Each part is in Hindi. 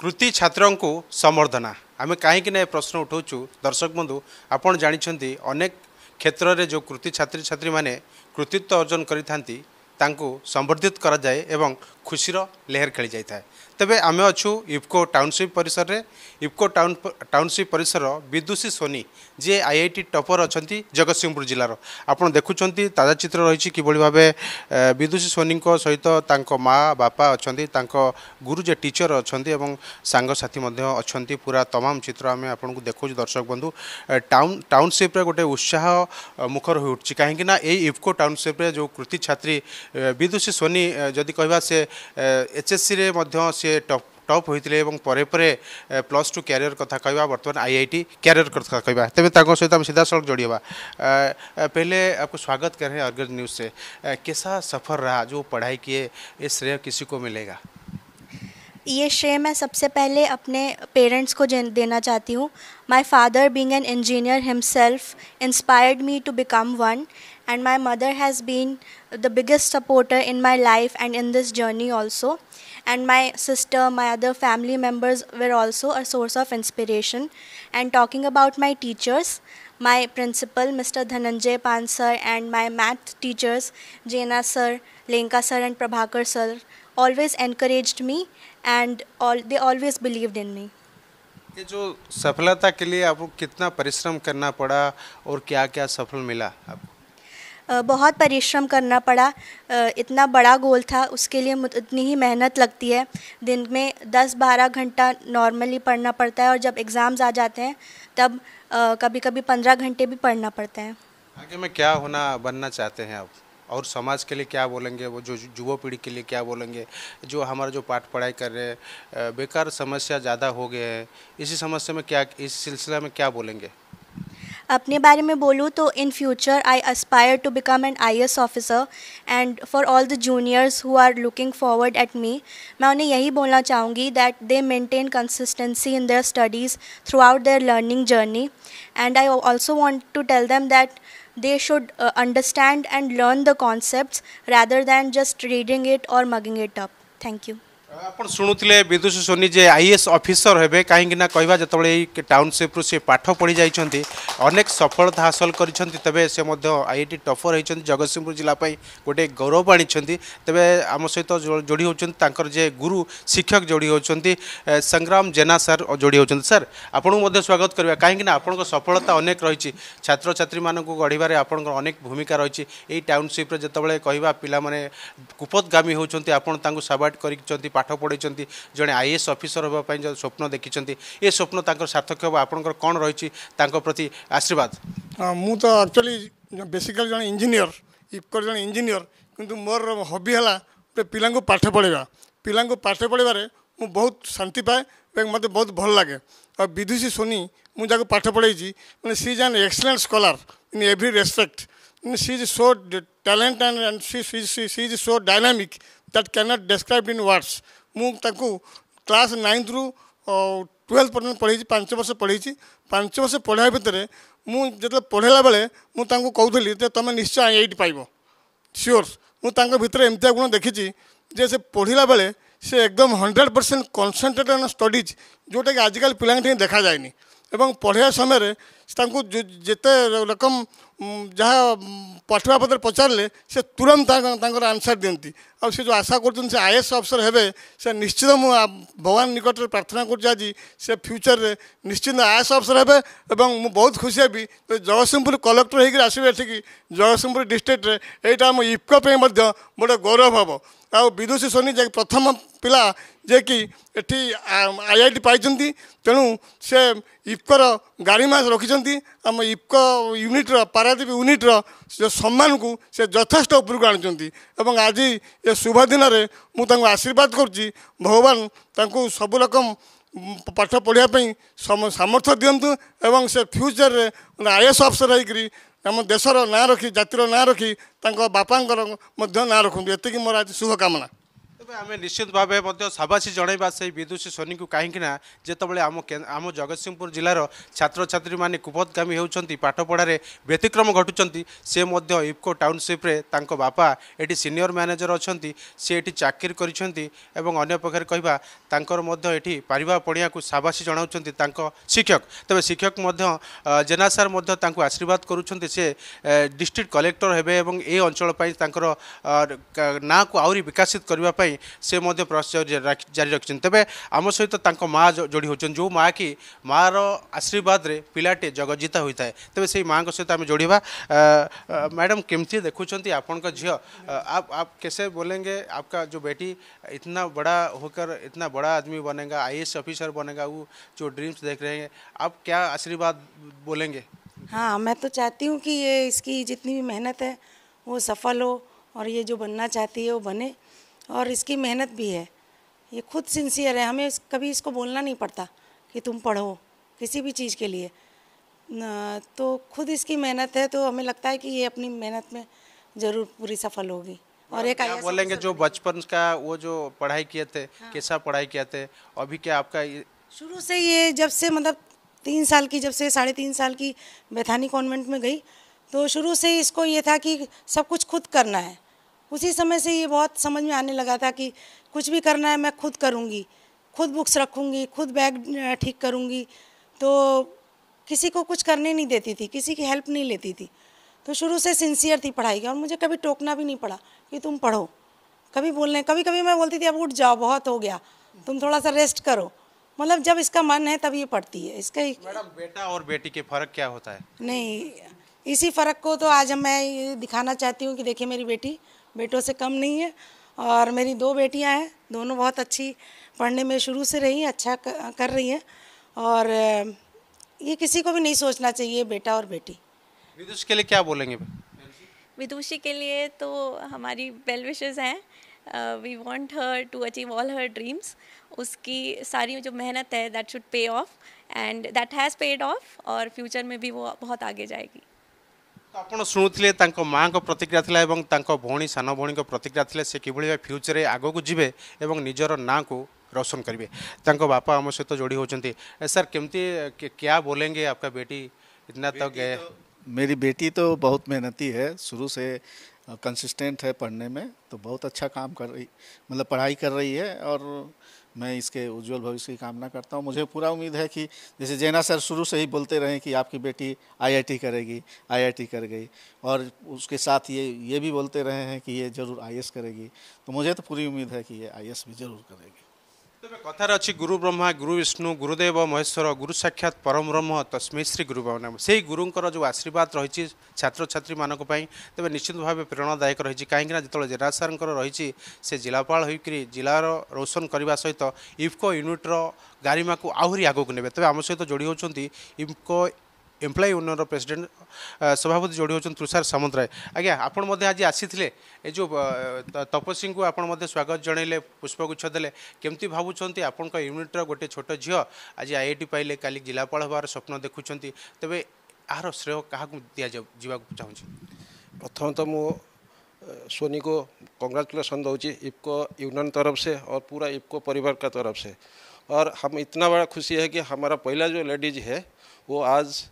କୃତି ଛାତ୍ରଙ୍କୁ ସମର୍ଦ୍ଧନା ଆମେ କାହିଁକିନା ଏ ପ୍ରଶ୍ନ ଉଠାଉଛୁ ଦର୍ଶକ ବନ୍ଧୁ ଆପଣ ଜାଣିଛନ୍ତି ଅନେକ କ୍ଷେତ୍ରରେ ଯେଉଁ କୃତି ଛାତ୍ରଛାତ୍ରୀମାନେ କୃତିତ୍ୱ ଅର୍ଜନ କରିଥାନ୍ତି ତାଙ୍କୁ ସମ୍ବର୍ଦ୍ଧିତ କରାଯାଏ ଏବଂ ଖୁସିର ଲେହେର ଖେଳିଯାଇ ଥାଏ ତେବେ ଆମେ ଅଛୁ ଇଫ୍କୋ ଟାଉନସିପ୍ ପରିସରରେ ଇଫ୍କୋ ଟାଉନ୍ ଟାଉନସିପ୍ ପରିସର ବିଦୁଷୀ ସୋନି ଯିଏ ଆଇଆଇଟି ଟପର ଅଛନ୍ତି ଜଗତସିଂହପୁର ଜିଲ୍ଲାର ଆପଣ ଦେଖୁଛନ୍ତି ତାଜା ଚିତ୍ର ରହିଛି କିଭଳି ଭାବେ ବିଦୁଷୀ ସୋନିଙ୍କ ସହିତ ତାଙ୍କ ମା ବାପା ଅଛନ୍ତି ତାଙ୍କ ଗୁରୁ ଯେ ଟିଚର ଅଛନ୍ତି ଏବଂ ସାଙ୍ଗସାଥୀ ମଧ୍ୟ ଅଛନ୍ତି ପୁରା ତମାମ ଚିତ୍ର ଆମେ ଆପଣଙ୍କୁ ଦେଖାଉଛୁ ଦର୍ଶକ ବନ୍ଧୁ ଟାଉନ୍ ଟାଉନସିପ୍ରେ ଗୋଟେ ଉତ୍ସାହ ମୁଖର ହୋଇଉଠୁଛି କାହିଁକିନା ଏଇ ଇଫ୍କୋ ଟାଉନସିପ୍ରେ ଯେଉଁ କୃତି ଛାତ୍ରୀ ବିଦୁଷୀ ସୋନି ଯଦି କହିବା ସେ एच एस सी सी टप टप होते ପରେ ପରେ ପ୍ଲସ୍ ଟୁ କ୍ୟାରିୟର କଥା କହିବା ବର୍ତ୍ତମାନ आई आई ଟି କ୍ୟାରିୟର କଥା କହିବା ତେବେ ତାଙ୍କ ସହିତ ଆମେ ସିଧାସଳଖ पहले आपको स्वागत कर रहे हैं अर्गज न्यूज़ से कैसा सफ़र रहा जो पढ़ाई किए ये श्रेय किसी को मिलेगा ये श्रेय मैं सबसे पहले अपने पेरेंट्स को देना चाहती हूँ my father being an engineer himself inspired me to become one and my mother has been the biggest supporter in my life and in this journey also and my sister my other family members were also a source of inspiration and talking about my teachers my principal mr dhananjay pan sir and my math teachers jena sir lenka sir and prabhakar sir always encouraged me and all they always believed in me ये जो सफलता के लिए आपको कितना परिश्रम करना पड़ा और क्या क्या सफल मिला आपको बहुत परिश्रम करना पड़ा इतना बड़ा गोल था उसके लिए उतनी ही मेहनत लगती है दिन में 10-12 घंटा नॉर्मली पढ़ना पड़ता है और जब एग्ज़ाम्स आ जाते हैं तब कभी कभी 15 घंटे भी पढ़ना पड़ता है आगे में क्या होना बनना चाहते हैं आप और समाज के लिए क्या बोलेंगे वो जो युवा पीढ़ी के लिए क्या बोलेंगे जो हमारा जो पाठ पढ़ाई कर रहे हैं बेकार समस्या ज़्यादा हो गए हैं इसी समस्या में क्या इस सिलसिला में क्या बोलेंगे अपने बारे में बोलूँ तो in future I aspire to become an I S officer and for all the juniors who are looking forward at me मैं उन्हें यही बोलना चाहूँगी that they maintain consistency in their studies throughout their learning journey and I also want to tell them that they should understand and learn the concept rather than just reading it और mugging it up thank you ଆପଣ ଶୁଣୁଥିଲେ ବିଦୁଷୀ ସୋନି ଯେ ଆଇଏଏସ୍ ଅଫିସର ହେବେ କାହିଁକି ନା କହିବା ଯେତେବେଳେ ଏଇ ଟାଉନସିପ୍ରୁ ସେ ପାଠ ପଢ଼ି ଯାଇଛନ୍ତି ଅନେକ ସଫଳତା ହାସଲ କରିଛନ୍ତି ତେବେ ସେ ମଧ୍ୟ ଆଇଆଇଟି ଟଫର ହୋଇଛନ୍ତି ଜଗତସିଂହପୁର ଜିଲ୍ଲା ପାଇଁ ଗୋଟେ ଗୌରବ ଆଣିଛନ୍ତି ତେବେ ଆମ ସହିତ ଯୋଡ଼ି ହେଉଛନ୍ତି ତାଙ୍କର ଯେ ଗୁରୁ ଶିକ୍ଷକ ଯୋଡ଼ି ହେଉଛନ୍ତି ସଂଗ୍ରାମ ଜେନା ସାର୍ ଯୋଡ଼ି ହେଉଛନ୍ତି ସାର୍ ଆପଣଙ୍କୁ ମଧ୍ୟ ସ୍ୱାଗତ କରିବା କାହିଁକି ନା ଆପଣଙ୍କ ସଫଳତା ଅନେକ ରହିଛି ଛାତ୍ରଛାତ୍ରୀମାନଙ୍କୁ ଗଢ଼ିବାରେ ଆପଣଙ୍କର ଅନେକ ଭୂମିକା ରହିଛି ଏଇ ଟାଉନସିପ୍ରେ ଯେତେବେଳେ କହିବା ପିଲାମାନେ କୁପଦଗାମୀ ହେଉଛନ୍ତି ଆପଣ ତାଙ୍କୁ ସାବାଟ କରିଛନ୍ତି ପାଠ ପାଠ ପଢ଼ିଛନ୍ତି ଜଣେ ଆଇ ଏସ୍ ଅଫିସର ହେବା ପାଇଁ ଯେଉଁ ସ୍ୱପ୍ନ ଦେଖିଛନ୍ତି ଏ ସ୍ୱପ୍ନ ତାଙ୍କର ସାର୍ଥକ ହେବ ଆପଣଙ୍କର କ'ଣ ରହିଛି ତାଙ୍କ ପ୍ରତି ଆଶୀର୍ବାଦ ମୁଁ ତ ଆକ୍ଚୁଆଲି ବେସିକାଲି ଜଣେ ଇଞ୍ଜିନିୟର ଇଫ୍କର ଜଣେ ଇଞ୍ଜିନିୟର କିନ୍ତୁ ମୋର ହବି ହେଲା ଗୋଟେ ପିଲାଙ୍କୁ ପାଠ ପଢ଼ାଇବା ପିଲାଙ୍କୁ ପାଠ ପଢ଼ାଇବାରେ ମୁଁ ବହୁତ ଶାନ୍ତି ପାଏ ଏବଂ ମୋତେ ବହୁତ ଭଲ ଲାଗେ ଆଉ ବିଦୁଷୀ ସୋନି ମୁଁ ଯାହାକୁ ପାଠ ପଢ଼ାଇଛି ମାନେ she is an excellent scholar in every respect she is so talented and, and she, she, she, she is so dynamic that cannot describe in words ମୁଁ ତାଙ୍କୁ କ୍ଲାସ୍ ନାଇନ୍ଥରୁ ଟୁଏଲ୍ଭ ପର୍ଯ୍ୟନ୍ତ ପଢ଼େଇଛି ପାଞ୍ଚ ବର୍ଷ ପଢ଼େଇଛି ପାଞ୍ଚ ବର୍ଷ ପଢ଼ିବା ଭିତରେ ମୁଁ ଯେତେବେଳେ ପଢ଼େଇଲା ବେଳେ ମୁଁ ତାଙ୍କୁ କହୁଥିଲି ଯେ ତୁମେ ନିଶ୍ଚୟ ଏଇଟ୍ ପାଇବ ସିଓର୍ ମୁଁ ତାଙ୍କ ଭିତରେ ଏମିତିଆ ଗୁଣ ଦେଖିଛି ଯେ ସେ ପଢ଼ିଲା ବେଳେ ସେ ଏକଦମ୍ hundred percent concentrate on studies ଯେଉଁଟାକି ଆଜିକାଲି ପିଲାଙ୍କ ଠି ଦେଖାଯାଏନି ଏବଂ ପଢ଼ିବା ସମୟରେ ତାଙ୍କୁ ଯେତେ ରକମ ଯାହା ପାଠୁଆ ପତ୍ର ପଚାରିଲେ ସେ ତୁରନ୍ତ ତାଙ୍କର ଆନ୍ସର୍ ଦିଅନ୍ତି ଆଉ ସେ ଯେଉଁ ଆଶା କରୁଛନ୍ତି ସେ ଆଇ ଏସ୍ ଅଫିସର ହେବେ ସେ ନିଶ୍ଚିତ ମୁଁ ଭଗବାନ ନିକଟରେ ପ୍ରାର୍ଥନା କରୁଛି ଆଜି ସେ ଫ୍ୟୁଚରରେ ନିଶ୍ଚିନ୍ତ ଆଇ ଏସ୍ ଅଫିସର ହେବେ ଏବଂ ମୁଁ ବହୁତ ଖୁସି ହେବି ଯଦି ଜଗତସିଂହପୁର କଲେକ୍ଟର ହେଇକି ଆସିବେ ଏଠିକି ଜଗତସିଂହପୁର ଡିଷ୍ଟ୍ରିକ୍ଟରେ ଏଇଟା ଆମ ଇଫ୍କୋ ପାଇଁ ମଧ୍ୟ ଗୋଟେ ଗୌରବ ହେବ ଆଉ ବିଦୁଷୀ ସୋନି ଯେ ପ୍ରଥମ ପିଲା ଯିଏକି ଏଠି ଆଇ ଆଇ ଟି ପାଇଛନ୍ତି ତେଣୁ ସେ ଇଫ୍କୋର ଗାରିମା ରଖିଛନ୍ତି ଆମ ଇଫ୍କୋ ୟୁନିଟ୍ର ପାରାଦୀପ ୟୁନିଟ୍ର ସମ୍ମାନକୁ ସେ ଯଥେଷ୍ଟ ଉପରକୁ ଆଣିଛନ୍ତି ଏବଂ ଆଜି ଏ ଶୁଭ ଦିନରେ ମୁଁ ତାଙ୍କୁ ଆଶୀର୍ବାଦ କରୁଛି ଭଗବାନ ତାଙ୍କୁ ସବୁ ରକମ ପାଠ ପଢ଼ିବା ପାଇଁ ସାମର୍ଥ୍ୟ ଦିଅନ୍ତୁ ଏବଂ ସେ ଫ୍ୟୁଚରରେ ଗୋଟେ ଆଇ ଏସ୍ ଅଫିସର ହେଇକରି ଆମ ଦେଶର ନାଁ ରଖି ଜାତିର ନାଁ ରଖି ତାଙ୍କ ବାପାଙ୍କର ମଧ୍ୟ ନାଁ ରଖନ୍ତୁ ଏତିକି ମୋର ଆଜି ଶୁଭକାମନା আমি ନିଶ୍ଚିତ ଭାବେ ମଧ୍ୟ ସାବାସୀ ଜଣାଇବା ସେହି ବିଦୁଷୀ ସୋନିଙ୍କୁ କାହିଁକିନା ଯେତେବେଳେ ଆମ ଆମ ଜଗତସିଂହପୁର ଜିଲ୍ଲାର ଛାତ୍ରଛାତ୍ରୀମାନେ କୁପଦଗାମୀ ହେଉଛନ୍ତି ପାଠପଢ଼ାରେ ବ୍ୟତିକ୍ରମ ଘଟୁଛନ୍ତି ସେ ମଧ୍ୟ ଇଫ୍କୋ ଟାଉନସିପ୍ରେ ତାଙ୍କ ବାପା ଏଠି ସିନିୟର ମ୍ୟାନେଜର ଅଛନ୍ତି ସେ ଏଠି ଚାକିରି କରିଛନ୍ତି ଏବଂ ଅନ୍ୟ ପକ୍ଷରେ କହିବା ତାଙ୍କର ମଧ୍ୟ ଏଠି ପାରିବା ପଡ଼ିଆକୁ ସାବାସୀ ଜଣାଉଛନ୍ତି ତାଙ୍କ ଶିକ୍ଷକ ତେବେ ଶିକ୍ଷକ ମଧ୍ୟ ଜେନା ସାର୍ ମଧ୍ୟ ତାଙ୍କୁ ଆଶୀର୍ବାଦ କରୁଛନ୍ତି ସେ ଡିଷ୍ଟ୍ରିକ୍ଟ କଲେକ୍ଟର ହେବେ ଏବଂ ଏ ଅଞ୍ଚଳ ପାଇଁ ତାଙ୍କର ନାଁକୁ ଆହୁରି ବିକାଶିତ କରିବା ପାଇଁ से जारी ପ୍ରୟାସ ଜାରି ରଖିଛନ୍ତି ତେବେ ଆମ ସହିତ ତାଙ୍କ ମା' ଯୋଡ଼ି ହେଉଛନ୍ତି ଯେଉଁ ମା' କି ମା'ର ଆଶୀର୍ବାଦରେ होता है तेज से माँ ମାଆଙ୍କ ସହିତ ଆମେ ଯୋଡ଼ିବା ମ୍ୟାଡ଼ାମ୍ କେମିତି ଦେଖୁଛନ୍ତି ଆପଣଙ୍କ ଝିଅ आप कैसे बोलेंगे आपका जो बेटी इतना बड़ा होकर इतना बड़ा आदमी बनेगा आई ऑफिसर बनेगा वो जो ड्रीम्स देख रहे हैं आप क्या आशीर्वाद बोलेंगे हाँ मैं तो चाहती हूँ कि ये इसकी जितनी भी मेहनत है वो सफल हो और ये जो बनना चाहती है वो बने और इसकी मेहनत भी है ये खुद सिंसियर है हमें कभी इसको बोलना नहीं पड़ता कि तुम पढ़ो किसी भी चीज़ के लिए तो खुद इसकी मेहनत है तो हमें लगता है कि ये अपनी मेहनत में ज़रूर पूरी सफल होगी और एक क्या बोलेंगे जो बचपन का वो जो पढ़ाई किए थे हाँ। कैसा पढ़ाई किए थे अभी क्या आपका ये... शुरू से ये जब से मतलब तीन साल की जब से साढ़े तीन साल की बैथानी कॉन्वेंट में गई तो शुरू से इसको ये था कि सब कुछ खुद करना है उसी समय से ये बहुत समझ में आने लगा था कि कुछ भी करना है मैं खुद करूँगी खुद बुक्स रखूँगी खुद बैग ठीक करूँगी तो किसी को कुछ करने नहीं देती थी किसी की हेल्प नहीं लेती थी तो शुरू से सिंसियर थी पढ़ाई की और मुझे कभी टोकना भी नहीं पड़ा कि तुम पढ़ो कभी बोलने कभी कभी मैं बोलती थी अब उठ जाओ बहुत हो गया तुम थोड़ा सा रेस्ट करो मतलब जब इसका मन है तब ये पढ़ती है इसका मैडम बेटा और बेटी के फर्क क्या होता है नहीं इसी फर्क को तो आज मैं दिखाना चाहती हूँ कि देखिए मेरी बेटी बेटों से कम नहीं है और मेरी दो बेटियां हैं दोनों बहुत अच्छी पढ़ने में शुरू से रही हैं अच्छा कर रही हैं और ये किसी को भी नहीं सोचना चाहिए बेटा और बेटी विदुष के लिए क्या बोलेंगे विदुषी के लिए तो हमारी वेल विशेज़ हैं we want her to achieve all her dreams उसकी सारी जो मेहनत है that should pay off and that has paid off और फ्यूचर में भी वो बहुत आगे जाएगी शुणुते माँ का प्रतिक्रिया थी और भौणी सान भौणी प्रतिक्रिया थे से किभ फ्यूचर में आग को और निजर ना को रोशन करेंगे बापा आम सहित तो जोड़ी होती सर कमी क्या बोलेंगे आपका बेटी इतना बेटी तो, तो मेरी बेटी तो बहुत मेहनती है शुरू से कंसिस्टेंट है पढ़ने में तो बहुत अच्छा काम कर रही मतलब पढ़ाई कर रही है और मैं इसके उज्जवल भविष्य की कामना करता हूँ मुझे पूरा उम्मीद है कि जैसे जैना सर शुरू से ही बोलते रहे कि आपकी बेटी आईआईटी करेगी आईआईटी कर गई और उसके साथ ये ये भी बोलते रहे हैं कि ये ज़रूर आई करेगी तो मुझे तो पूरी उम्मीद है कि ये आई भी ज़रूर करेगी तपाईँ गुरु ब्रह्मा गुरु विष्णु गुरुदेव महेश्वर गुरु साक्षात परम ब्रह्म साक्षात्मब्रह्म श्री गुरुब नाम सेही गुरुङ जो आशीर्वाद रहेछ छात्र छै त निश्चित भावे प्रेरणादायक रहिँछ कहीँक जेरासार रहिले जालापाक रोशन गर्ने सहित इफको युनिट्र गिमा आउरी आगु सहित तपाईँ आमसहित इफ्को एम्प्लय यूनियन प्रेसीडेट सभापति जोड़ी हो तुषार सामंतराय आज्ञा आप आज आसी जो तपस्वी को आप स्वागत जनइले पुष्पगुच्छ दे कमी भावुंत आपण यूनिट्र गोटे छोट झी आज आई आई टी पाइले कल जिलापा हार स्वप्न देखुं तेज यार श्रेय क्या दि जा चाहिए प्रथम तो मु सोनी को कंग्राचुलेसन दौची इफ्को यूनियन तरफ से और पूरा इफ्को परिवार का तरफ से और हम इतना बड़ा खुशी है कि हमारा पहला जो लेडीज है वो आज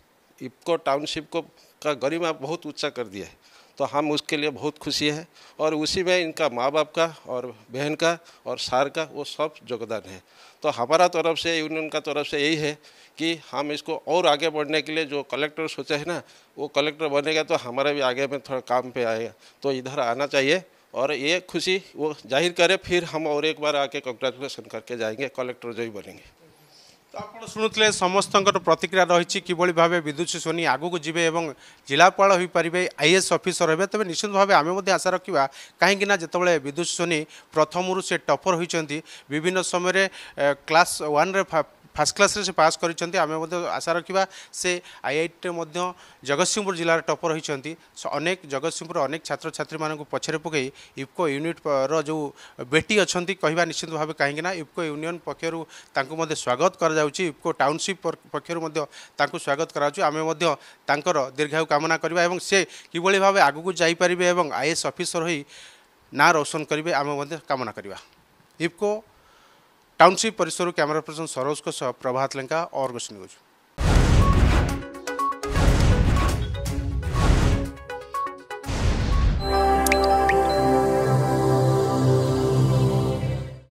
इपको टाउनशिप को का गरिमा बहुत ऊँचा कर दिया है तो हम उसके लिए बहुत खुशी है और उसी में इनका माँ बाप का और बहन का और सार का वो सब योगदान है तो हमारा तरफ से यूनियन का तरफ से यही है कि हम इसको और आगे बढ़ने के लिए जो कलेक्टर सोचा है ना वो कलेक्टर बनेगा तो हमारा भी आगे में थोड़ा काम पे आएगा तो इधर आना चाहिए और ये खुशी वो जाहिर करें फिर हम और एक बार आके कंग्रेचुलेसन करके जाएंगे कलेक्टर जो ही बनेंगे ଆପଣ ଶୁଣୁଥିଲେ ସମସ୍ତଙ୍କର ପ୍ରତିକ୍ରିୟା ରହିଛି କିଭଳି ଭାବେ ବିଦ୍ୟୁତ ସୋନି ଆଗକୁ ଯିବେ ଏବଂ ଜିଲ୍ଲାପାଳ ହୋଇପାରିବେ ଆଇ ଏସ୍ ଅଫିସର ହେବେ ତେବେ ନିଶ୍ଚିତ ଭାବେ ଆମେ ମଧ୍ୟ ଆଶା ରଖିବା କାହିଁକିନା ଯେତେବେଳେ ବିଦ୍ୟୁତ ସୋନି ପ୍ରଥମରୁ ସେ ଟପର୍ ହୋଇଛନ୍ତି ବିଭିନ୍ନ ସମୟରେ କ୍ଲାସ୍ ୱାନ୍ରେ फास्ट क्लास पास करिसेंती आमे आशा रकिसे आइआइटी जगतसिंहपुर जा टपर सो अनेक जगतसिंहपुर अनेक छात्र छु पछरे पुगे इपको युनिट र जो बेटी अस् क्या निश्चित भाव काहीँक न इफ्को युनियन पक्ष स्वागत टाउनशिप इफ्को टाउनसिप पक्षहरू स्वागत कराउची आमे दीर्घायु जाई परिबे एवं आइएस अफिसर होई ना करिवे आमे आम कामना इफ्को टाउनशिप परिसर क्यामेरा पर्सन सरोजको सह प्रभात लेङ्का अर्गस न्युज